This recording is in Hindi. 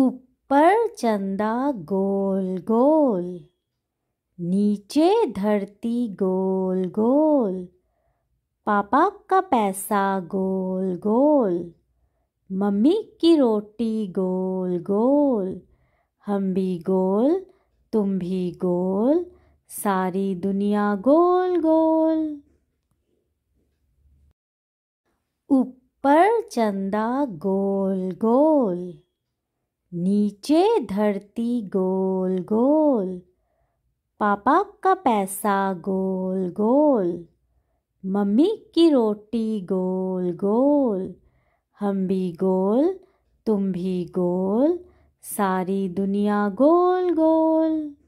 ऊपर चंदा गोल गोल नीचे धरती गोल गोल पापा का पैसा गोल गोल मम्मी की रोटी गोल गोल हम भी गोल तुम भी गोल सारी दुनिया गोल गोल ऊपर चंदा गोल गोल नीचे धरती गोल गोल पापा का पैसा गोल गोल मम्मी की रोटी गोल गोल हम भी गोल तुम भी गोल सारी दुनिया गोल गोल